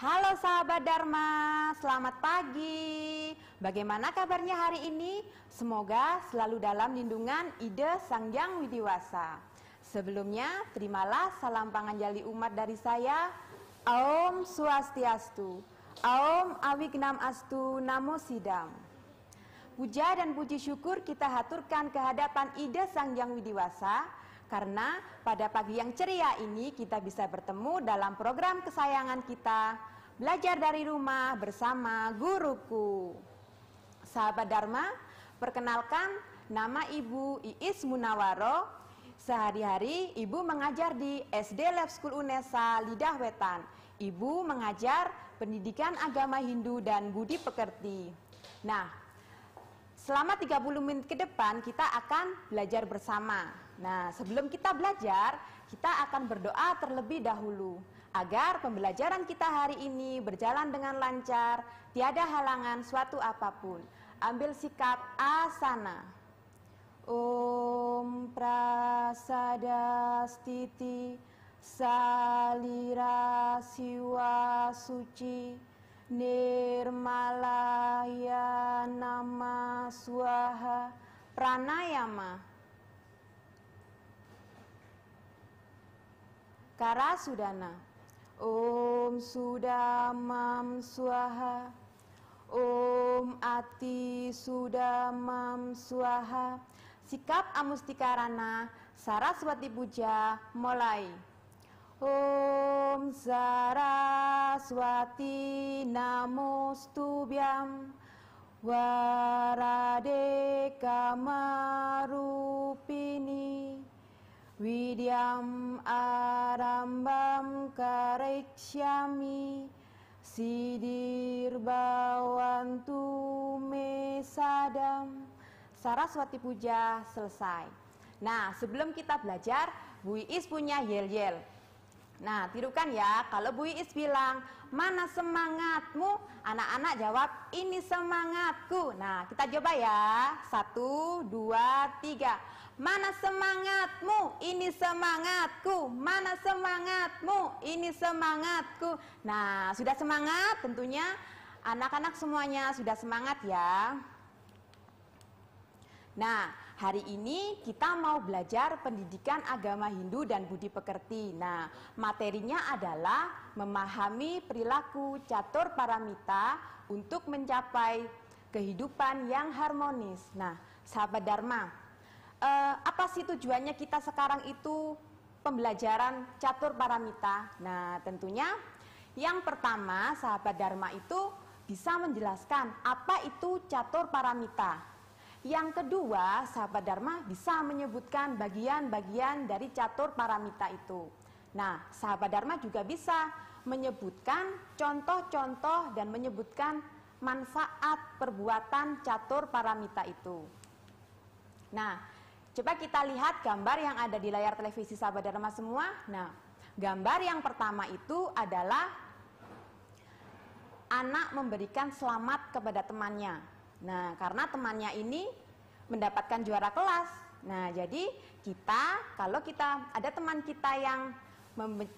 Halo sahabat Dharma, selamat pagi. Bagaimana kabarnya hari ini? Semoga selalu dalam lindungan ide Sang Yang Widiwasa. Sebelumnya, terimalah salam jali umat dari saya. Aum Swastiastu. Aum Awignam Astu Namo Sidam. Puja dan puji syukur kita haturkan kehadapan ide Sang Yang Widiwasa karena pada pagi yang ceria ini kita bisa bertemu dalam program kesayangan kita Belajar dari Rumah bersama Guruku. Sahabat Dharma, perkenalkan nama Ibu Iis Munawaro. Sehari-hari Ibu mengajar di SD Lab School UNESA Lidah Wetan. Ibu mengajar pendidikan agama Hindu dan budi pekerti. Nah, selama 30 menit ke depan kita akan belajar bersama. Nah, sebelum kita belajar, kita akan berdoa terlebih dahulu agar pembelajaran kita hari ini berjalan dengan lancar, tiada halangan suatu apapun. Ambil sikap asana. Om prasada stiti salira siwa suci nirmalaya nama swaha pranayama Kara Sudana. Om Sudamam Swaha. Om Ati Sudamam Swaha. Sikap Amustikarana Saraswati Puja mulai. Om Saraswati Namostubyam Warade Kamarupini Vidyam arambam kareksyami Sidir bawantu mesadam Saraswati puja selesai Nah sebelum kita belajar Bu Iis punya yel-yel Nah tirukan ya kalau Bu Iis bilang Mana semangatmu? Anak-anak jawab ini semangatku Nah kita coba ya Satu, dua, tiga Mana semangatmu? Ini semangatku. Mana semangatmu? Ini semangatku. Nah, sudah semangat tentunya. Anak-anak semuanya sudah semangat ya. Nah, hari ini kita mau belajar pendidikan agama Hindu dan budi pekerti. Nah, materinya adalah memahami perilaku catur paramita untuk mencapai kehidupan yang harmonis. Nah, sahabat Dharma, uh, apa sih tujuannya kita sekarang itu pembelajaran catur paramita? Nah, tentunya yang pertama sahabat Dharma itu bisa menjelaskan apa itu catur paramita. Yang kedua, sahabat Dharma bisa menyebutkan bagian-bagian dari catur paramita itu. Nah, sahabat Dharma juga bisa menyebutkan contoh-contoh dan menyebutkan manfaat perbuatan catur paramita itu. Nah, Coba kita lihat gambar yang ada di layar televisi sahabat Dharma semua. Nah, gambar yang pertama itu adalah anak memberikan selamat kepada temannya. Nah, karena temannya ini mendapatkan juara kelas. Nah, jadi kita kalau kita ada teman kita yang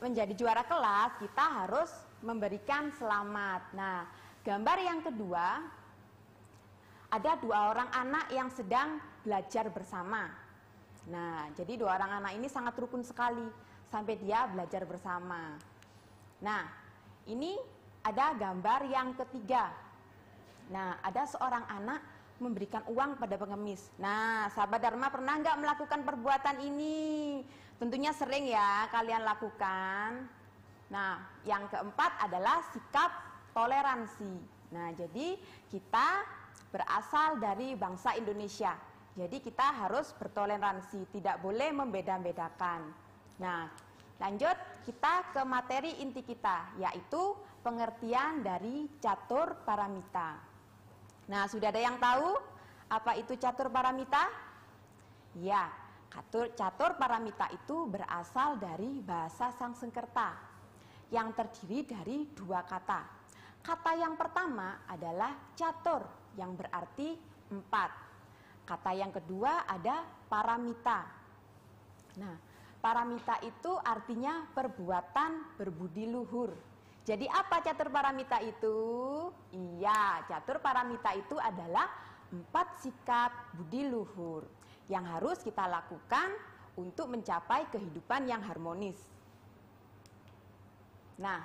menjadi juara kelas, kita harus memberikan selamat. Nah, gambar yang kedua ada dua orang anak yang sedang belajar bersama. Nah, jadi dua orang anak ini sangat rukun sekali sampai dia belajar bersama. Nah, ini ada gambar yang ketiga. Nah, ada seorang anak memberikan uang pada pengemis. Nah, sahabat Dharma pernah nggak melakukan perbuatan ini? Tentunya sering ya kalian lakukan. Nah, yang keempat adalah sikap toleransi. Nah, jadi kita berasal dari bangsa Indonesia. Jadi kita harus bertoleransi, tidak boleh membeda-bedakan. Nah, lanjut kita ke materi inti kita, yaitu pengertian dari catur paramita. Nah, sudah ada yang tahu apa itu catur paramita? Ya, catur, catur paramita itu berasal dari bahasa Sangsekerta yang terdiri dari dua kata. Kata yang pertama adalah catur yang berarti empat. Kata yang kedua ada paramita. Nah, paramita itu artinya perbuatan berbudi luhur. Jadi apa catur paramita itu? Iya, catur paramita itu adalah empat sikap budi luhur yang harus kita lakukan untuk mencapai kehidupan yang harmonis. Nah,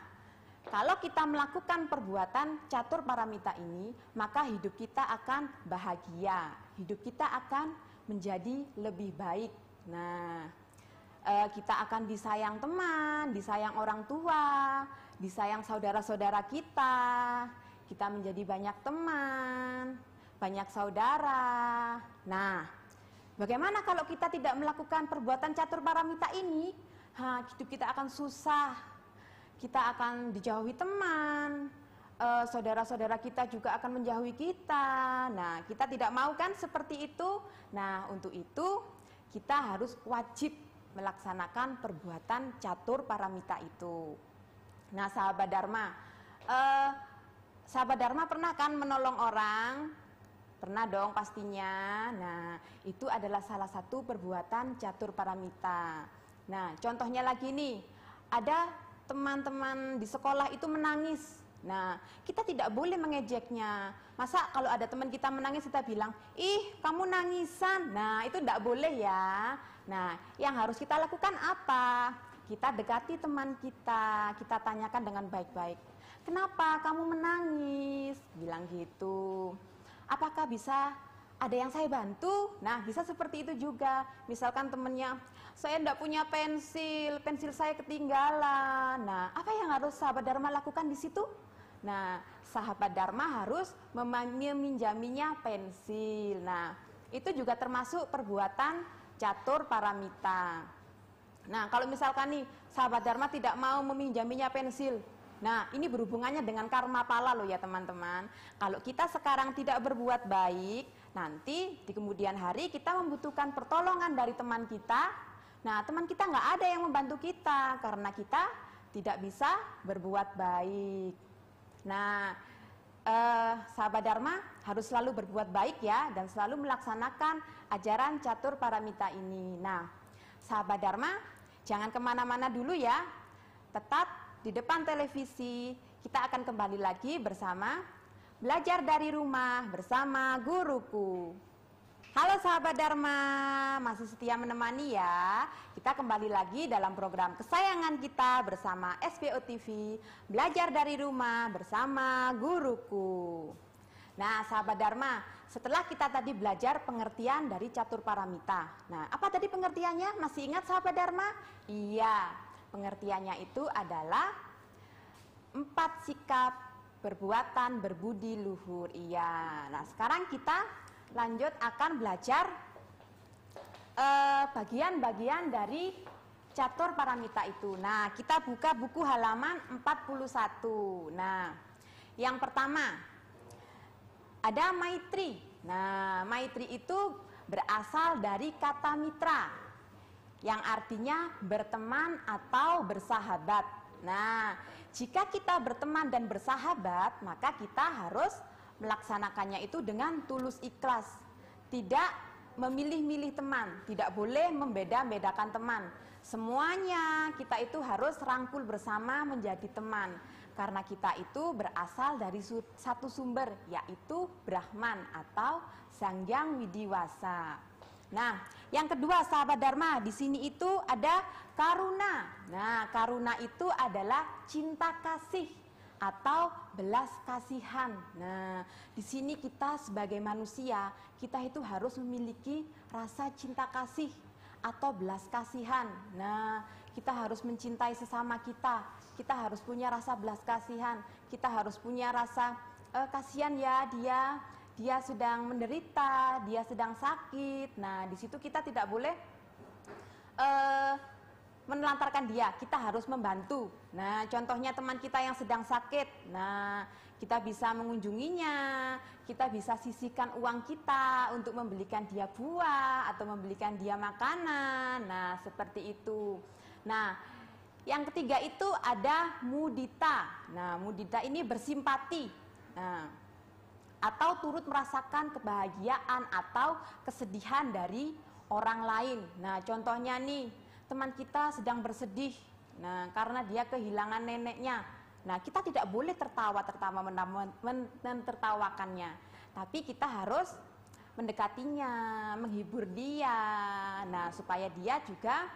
kalau kita melakukan perbuatan catur paramita ini, maka hidup kita akan bahagia, hidup kita akan menjadi lebih baik. Nah, eh, kita akan disayang teman, disayang orang tua, disayang saudara-saudara kita. Kita menjadi banyak teman, banyak saudara. Nah, bagaimana kalau kita tidak melakukan perbuatan catur paramita ini? Ha, hidup kita akan susah. Kita akan dijauhi teman, Eh, saudara-saudara uh, kita juga akan menjauhi kita. Nah, kita tidak mau kan seperti itu. Nah, untuk itu kita harus wajib melaksanakan perbuatan catur paramita itu. Nah, sahabat Dharma, uh, sahabat Dharma pernah kan menolong orang? Pernah dong pastinya. Nah, itu adalah salah satu perbuatan catur paramita. Nah, contohnya lagi nih, ada teman-teman di sekolah itu menangis Nah, kita tidak boleh mengejeknya. Masa kalau ada teman kita menangis kita bilang, "Ih, kamu nangisan." Nah, itu tidak boleh ya. Nah, yang harus kita lakukan apa? Kita dekati teman kita, kita tanyakan dengan baik-baik. "Kenapa kamu menangis?" bilang gitu. "Apakah bisa ada yang saya bantu. Nah, bisa seperti itu juga. Misalkan temannya saya tidak punya pensil, pensil saya ketinggalan. Nah, apa yang harus sahabat Dharma lakukan di situ? Nah, sahabat Dharma harus meminjaminya pensil. Nah, itu juga termasuk perbuatan catur paramita. Nah, kalau misalkan nih sahabat Dharma tidak mau meminjaminya pensil, Nah, ini berhubungannya dengan karma pala loh ya teman-teman. Kalau kita sekarang tidak berbuat baik, nanti di kemudian hari kita membutuhkan pertolongan dari teman kita. Nah, teman kita nggak ada yang membantu kita karena kita tidak bisa berbuat baik. Nah, eh, sahabat Dharma harus selalu berbuat baik ya dan selalu melaksanakan ajaran catur paramita ini. Nah, sahabat Dharma jangan kemana-mana dulu ya, tetap di depan televisi. Kita akan kembali lagi bersama belajar dari rumah bersama guruku. Halo sahabat Dharma, masih setia menemani ya. Kita kembali lagi dalam program kesayangan kita bersama SPO TV, belajar dari rumah bersama guruku. Nah, sahabat Dharma, setelah kita tadi belajar pengertian dari catur paramita. Nah, apa tadi pengertiannya? Masih ingat sahabat Dharma? Iya, pengertiannya itu adalah empat sikap perbuatan berbudi luhur. Iya. Nah, sekarang kita lanjut akan belajar eh, bagian-bagian eh, dari catur paramita itu. Nah, kita buka buku halaman 41. Nah, yang pertama ada maitri. Nah, maitri itu berasal dari kata mitra yang artinya berteman atau bersahabat. Nah, jika kita berteman dan bersahabat, maka kita harus melaksanakannya itu dengan tulus ikhlas, tidak memilih-milih teman, tidak boleh membeda-bedakan teman. Semuanya kita itu harus rangkul bersama menjadi teman karena kita itu berasal dari satu sumber yaitu Brahman atau Sang Hyang Widiwasa. Nah, yang kedua sahabat Dharma, di sini itu ada karuna. Nah, karuna itu adalah cinta kasih atau belas kasihan. Nah, di sini kita sebagai manusia, kita itu harus memiliki rasa cinta kasih atau belas kasihan. Nah, kita harus mencintai sesama kita. Kita harus punya rasa belas kasihan. Kita harus punya rasa e, kasihan ya dia, dia sedang menderita, dia sedang sakit. Nah, di situ kita tidak boleh e, menelantarkan dia, kita harus membantu. Nah, contohnya teman kita yang sedang sakit. Nah, kita bisa mengunjunginya, kita bisa sisihkan uang kita untuk membelikan dia buah atau membelikan dia makanan. Nah, seperti itu. Nah, yang ketiga itu ada mudita. Nah, mudita ini bersimpati. Nah, atau turut merasakan kebahagiaan atau kesedihan dari orang lain. Nah, contohnya nih teman kita sedang bersedih nah karena dia kehilangan neneknya nah kita tidak boleh tertawa tertawa menertawakannya, tapi kita harus mendekatinya menghibur dia nah supaya dia juga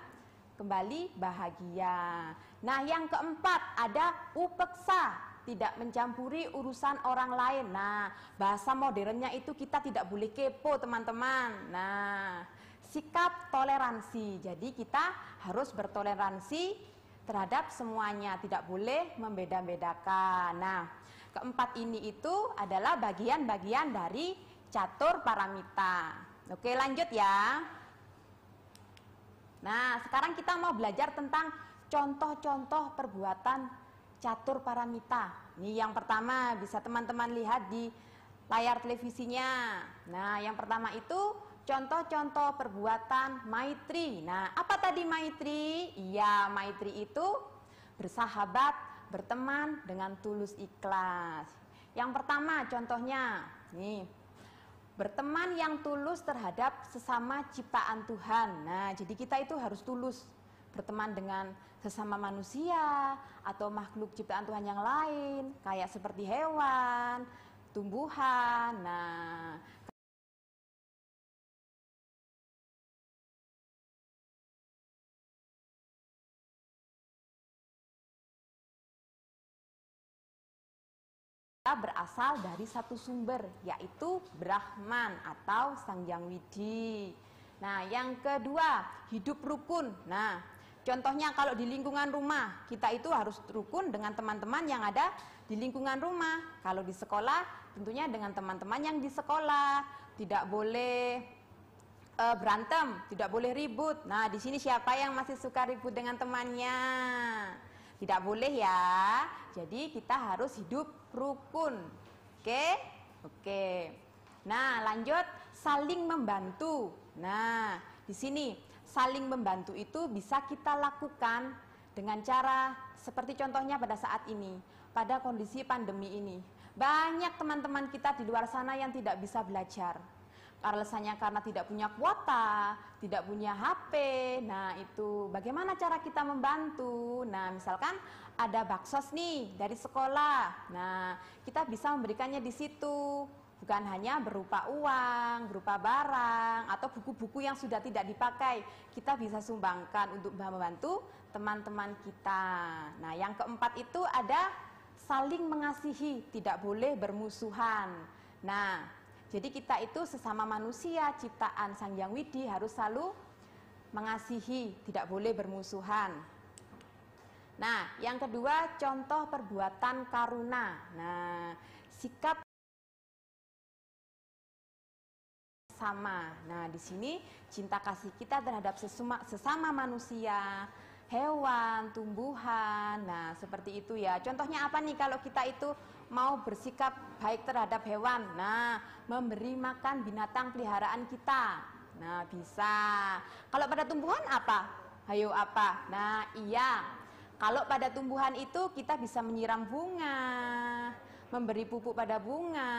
kembali bahagia nah yang keempat ada upeksa tidak mencampuri urusan orang lain. Nah, bahasa modernnya itu kita tidak boleh kepo, teman-teman. Nah, sikap toleransi. Jadi kita harus bertoleransi terhadap semuanya, tidak boleh membeda-bedakan. Nah, keempat ini itu adalah bagian-bagian dari catur paramita. Oke, lanjut ya. Nah, sekarang kita mau belajar tentang contoh-contoh perbuatan catur paramita. Ini yang pertama bisa teman-teman lihat di layar televisinya. Nah, yang pertama itu contoh-contoh perbuatan maitri. Nah, apa tadi maitri? Iya, maitri itu bersahabat, berteman dengan tulus ikhlas. Yang pertama contohnya, nih. Berteman yang tulus terhadap sesama ciptaan Tuhan. Nah, jadi kita itu harus tulus berteman dengan sesama manusia atau makhluk ciptaan Tuhan yang lain, kayak seperti hewan, tumbuhan. Nah, kita berasal dari satu sumber yaitu Brahman atau Sang Yang Widi. Nah, yang kedua, hidup rukun. Nah, Contohnya kalau di lingkungan rumah, kita itu harus rukun dengan teman-teman yang ada di lingkungan rumah. Kalau di sekolah, tentunya dengan teman-teman yang di sekolah. Tidak boleh e, berantem, tidak boleh ribut. Nah, di sini siapa yang masih suka ribut dengan temannya? Tidak boleh ya. Jadi kita harus hidup rukun. Oke? Okay? Oke. Okay. Nah, lanjut saling membantu. Nah, di sini saling membantu itu bisa kita lakukan dengan cara seperti contohnya pada saat ini, pada kondisi pandemi ini. Banyak teman-teman kita di luar sana yang tidak bisa belajar alasannya karena tidak punya kuota, tidak punya HP. Nah, itu bagaimana cara kita membantu? Nah, misalkan ada baksos nih dari sekolah. Nah, kita bisa memberikannya di situ. Bukan hanya berupa uang, berupa barang, atau buku-buku yang sudah tidak dipakai. Kita bisa sumbangkan untuk membantu teman-teman kita. Nah, yang keempat itu ada saling mengasihi, tidak boleh bermusuhan. Nah, jadi kita itu sesama manusia ciptaan Sang Yang Widi harus selalu mengasihi, tidak boleh bermusuhan. Nah, yang kedua contoh perbuatan karuna. Nah, sikap sama. Nah, di sini cinta kasih kita terhadap sesuma, sesama manusia, hewan, tumbuhan. Nah, seperti itu ya. Contohnya apa nih kalau kita itu mau bersikap baik terhadap hewan. Nah, memberi makan binatang peliharaan kita. Nah, bisa. Kalau pada tumbuhan apa? Hayo apa? Nah, iya. Kalau pada tumbuhan itu kita bisa menyiram bunga, memberi pupuk pada bunga.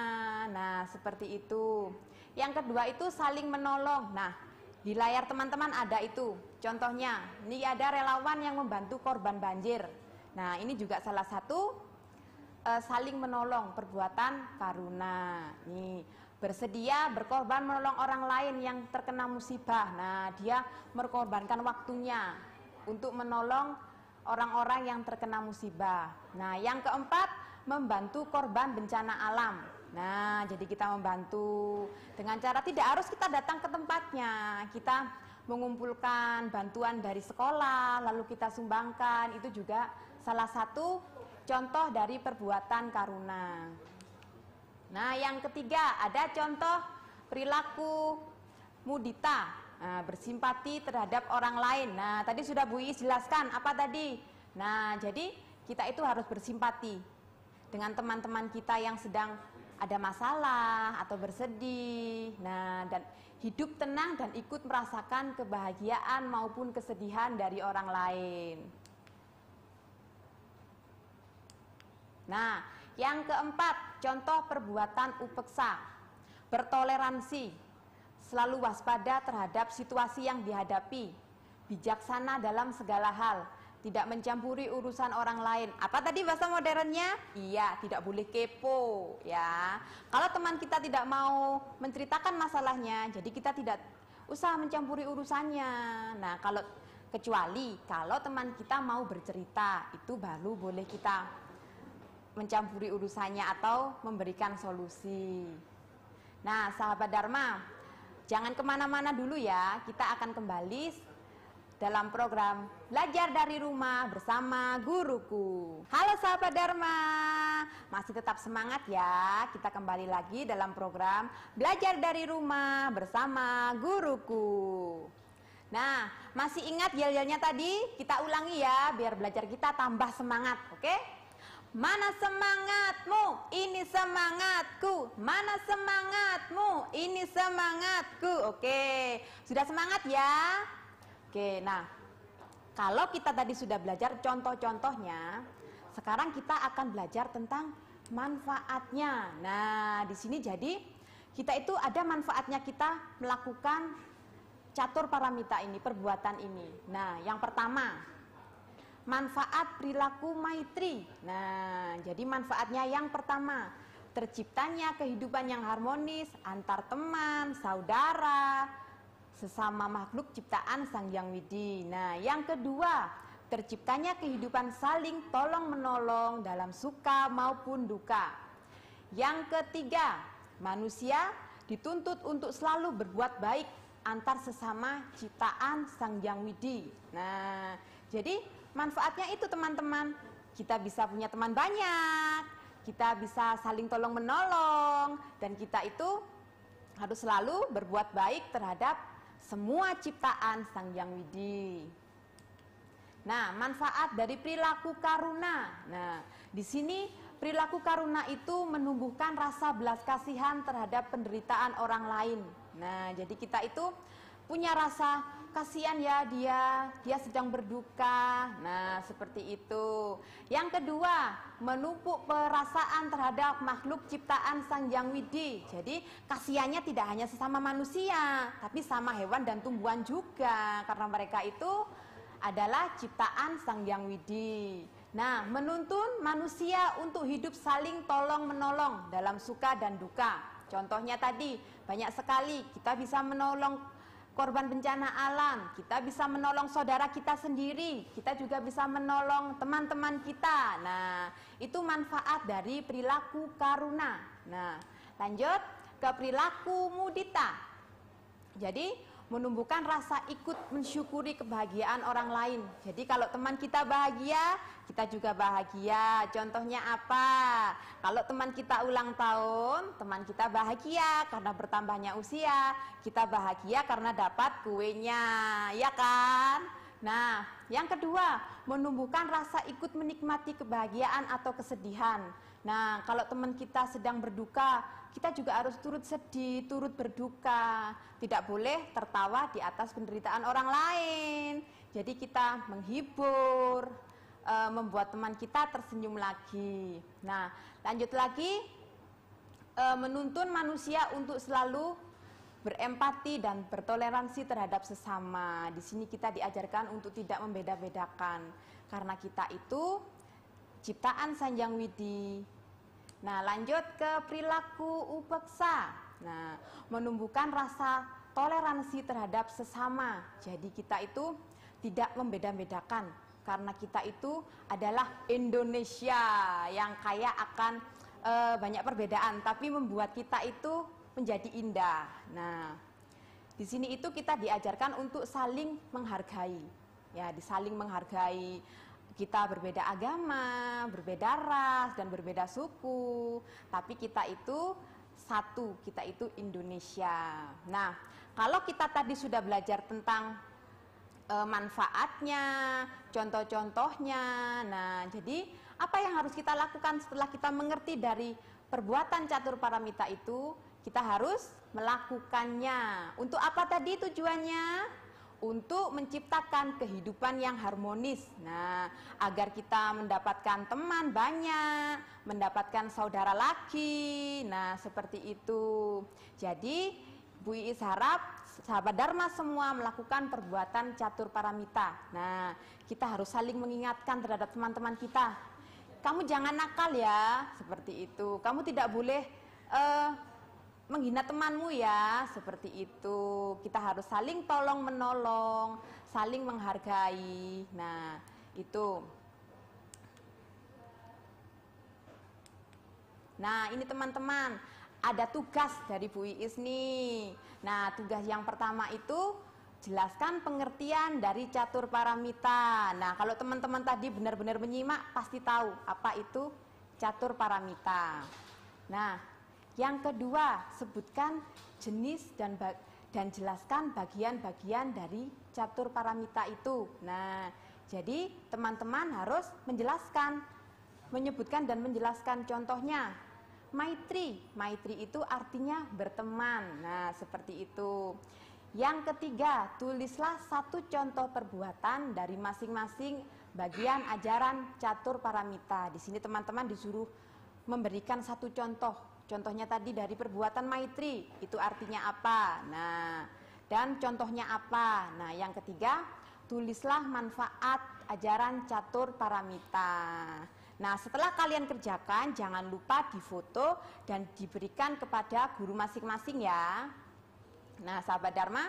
Nah, seperti itu. Yang kedua itu saling menolong. Nah, di layar teman-teman ada itu. Contohnya, ini ada relawan yang membantu korban banjir. Nah, ini juga salah satu Eh, saling menolong perbuatan karuna. Nih, bersedia berkorban menolong orang lain yang terkena musibah. Nah, dia merkorbankan waktunya untuk menolong orang-orang yang terkena musibah. Nah, yang keempat, membantu korban bencana alam. Nah, jadi kita membantu dengan cara tidak harus kita datang ke tempatnya. Kita mengumpulkan bantuan dari sekolah, lalu kita sumbangkan. Itu juga salah satu contoh dari perbuatan karuna. Nah, yang ketiga ada contoh perilaku mudita, nah, bersimpati terhadap orang lain. Nah, tadi sudah Bu Iis jelaskan apa tadi. Nah, jadi kita itu harus bersimpati dengan teman-teman kita yang sedang ada masalah atau bersedih. Nah, dan hidup tenang dan ikut merasakan kebahagiaan maupun kesedihan dari orang lain. Nah, yang keempat, contoh perbuatan upeksa, bertoleransi, selalu waspada terhadap situasi yang dihadapi, bijaksana dalam segala hal, tidak mencampuri urusan orang lain. Apa tadi bahasa modernnya? Iya, tidak boleh kepo, ya. Kalau teman kita tidak mau menceritakan masalahnya, jadi kita tidak usah mencampuri urusannya. Nah, kalau kecuali kalau teman kita mau bercerita, itu baru boleh kita mencampuri urusannya atau memberikan solusi. Nah, sahabat Dharma, jangan kemana-mana dulu ya. Kita akan kembali dalam program Belajar dari Rumah bersama Guruku. Halo sahabat Dharma, masih tetap semangat ya. Kita kembali lagi dalam program Belajar dari Rumah bersama Guruku. Nah, masih ingat yel-yelnya tadi? Kita ulangi ya, biar belajar kita tambah semangat, oke? Okay? Mana semangatmu? Ini semangatku. Mana semangatmu? Ini semangatku. Oke, sudah semangat ya? Oke, nah kalau kita tadi sudah belajar contoh-contohnya, sekarang kita akan belajar tentang manfaatnya. Nah, di sini jadi kita itu ada manfaatnya kita melakukan catur paramita ini, perbuatan ini. Nah, yang pertama, manfaat perilaku maitri. Nah, jadi manfaatnya yang pertama, terciptanya kehidupan yang harmonis antar teman, saudara, sesama makhluk ciptaan Sang Yang Widi. Nah, yang kedua, terciptanya kehidupan saling tolong-menolong dalam suka maupun duka. Yang ketiga, manusia dituntut untuk selalu berbuat baik antar sesama ciptaan Sang Yang Widi. Nah, jadi Manfaatnya itu teman-teman, kita bisa punya teman banyak, kita bisa saling tolong menolong, dan kita itu harus selalu berbuat baik terhadap semua ciptaan Sang Yang Widi. Nah, manfaat dari perilaku karuna. Nah, di sini perilaku karuna itu menumbuhkan rasa belas kasihan terhadap penderitaan orang lain. Nah, jadi kita itu punya rasa kasihan ya dia, dia sedang berduka. Nah, seperti itu. Yang kedua, menumpuk perasaan terhadap makhluk ciptaan Sang Yang Widi. Jadi, kasihannya tidak hanya sesama manusia, tapi sama hewan dan tumbuhan juga karena mereka itu adalah ciptaan Sang Yang Widi. Nah, menuntun manusia untuk hidup saling tolong menolong dalam suka dan duka. Contohnya tadi, banyak sekali kita bisa menolong korban bencana alam, kita bisa menolong saudara kita sendiri, kita juga bisa menolong teman-teman kita. Nah, itu manfaat dari perilaku karuna. Nah, lanjut ke perilaku mudita. Jadi, menumbuhkan rasa ikut mensyukuri kebahagiaan orang lain. Jadi kalau teman kita bahagia, kita juga bahagia. Contohnya apa? Kalau teman kita ulang tahun, teman kita bahagia karena bertambahnya usia. Kita bahagia karena dapat kuenya, ya kan? Nah, yang kedua, menumbuhkan rasa ikut menikmati kebahagiaan atau kesedihan. Nah, kalau teman kita sedang berduka, kita juga harus turut sedih, turut berduka. Tidak boleh tertawa di atas penderitaan orang lain. Jadi kita menghibur, e, membuat teman kita tersenyum lagi. Nah, lanjut lagi e, menuntun manusia untuk selalu berempati dan bertoleransi terhadap sesama. Di sini kita diajarkan untuk tidak membeda-bedakan karena kita itu ciptaan Sanjang Widi. Nah, lanjut ke perilaku upeksa. Nah, menumbuhkan rasa toleransi terhadap sesama. Jadi kita itu tidak membeda-bedakan karena kita itu adalah Indonesia yang kaya akan e, banyak perbedaan tapi membuat kita itu menjadi indah. Nah, di sini itu kita diajarkan untuk saling menghargai. Ya, di saling menghargai kita berbeda agama, berbeda ras dan berbeda suku, tapi kita itu satu, kita itu Indonesia. Nah, kalau kita tadi sudah belajar tentang e, manfaatnya, contoh-contohnya. Nah, jadi apa yang harus kita lakukan setelah kita mengerti dari perbuatan catur paramita itu? Kita harus melakukannya. Untuk apa tadi tujuannya? untuk menciptakan kehidupan yang harmonis. Nah, agar kita mendapatkan teman banyak, mendapatkan saudara laki, Nah, seperti itu. Jadi, Bu Iis harap sahabat Dharma semua melakukan perbuatan catur paramita. Nah, kita harus saling mengingatkan terhadap teman-teman kita. Kamu jangan nakal ya, seperti itu. Kamu tidak boleh uh, menghina temanmu ya seperti itu kita harus saling tolong menolong saling menghargai nah itu nah ini teman-teman ada tugas dari Bu Iis nih nah tugas yang pertama itu jelaskan pengertian dari catur paramita nah kalau teman-teman tadi benar-benar menyimak pasti tahu apa itu catur paramita nah yang kedua, sebutkan jenis dan dan jelaskan bagian-bagian dari catur paramita itu. Nah, jadi teman-teman harus menjelaskan, menyebutkan dan menjelaskan contohnya. Maitri, maitri itu artinya berteman. Nah, seperti itu. Yang ketiga, tulislah satu contoh perbuatan dari masing-masing bagian ajaran catur paramita. Di sini teman-teman disuruh memberikan satu contoh Contohnya tadi dari perbuatan maitri, itu artinya apa? Nah, dan contohnya apa? Nah, yang ketiga, tulislah manfaat ajaran catur paramita. Nah, setelah kalian kerjakan, jangan lupa difoto dan diberikan kepada guru masing-masing ya. Nah, sahabat Dharma,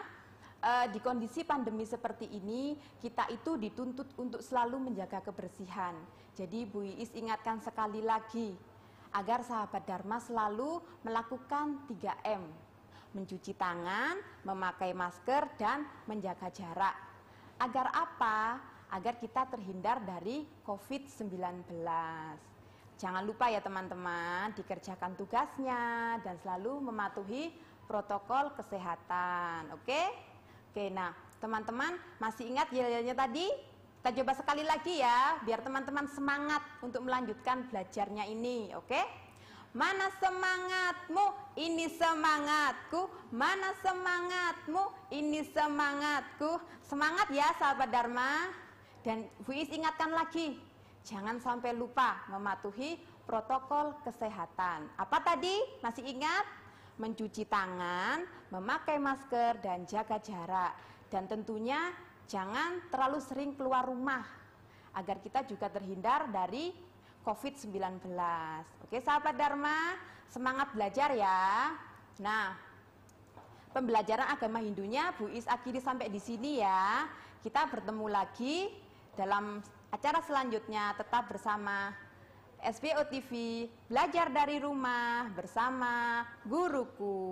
eh, di kondisi pandemi seperti ini, kita itu dituntut untuk selalu menjaga kebersihan. Jadi, Bu Iis ingatkan sekali lagi, agar sahabat Dharma selalu melakukan 3M, mencuci tangan, memakai masker, dan menjaga jarak. Agar apa? Agar kita terhindar dari COVID-19. Jangan lupa ya teman-teman, dikerjakan tugasnya dan selalu mematuhi protokol kesehatan, oke? Oke, nah teman-teman masih ingat yel-yelnya tadi? Kita coba sekali lagi ya, biar teman-teman semangat untuk melanjutkan belajarnya ini, oke? Mana semangatmu? Ini semangatku. Mana semangatmu? Ini semangatku. Semangat ya sahabat Dharma. Dan Bu ingatkan lagi, jangan sampai lupa mematuhi protokol kesehatan. Apa tadi? Masih ingat? Mencuci tangan, memakai masker dan jaga jarak. Dan tentunya jangan terlalu sering keluar rumah agar kita juga terhindar dari COVID-19. Oke, sahabat Dharma, semangat belajar ya. Nah, pembelajaran agama Hindunya Bu Is akhiri sampai di sini ya. Kita bertemu lagi dalam acara selanjutnya tetap bersama SBO TV Belajar dari Rumah bersama guruku.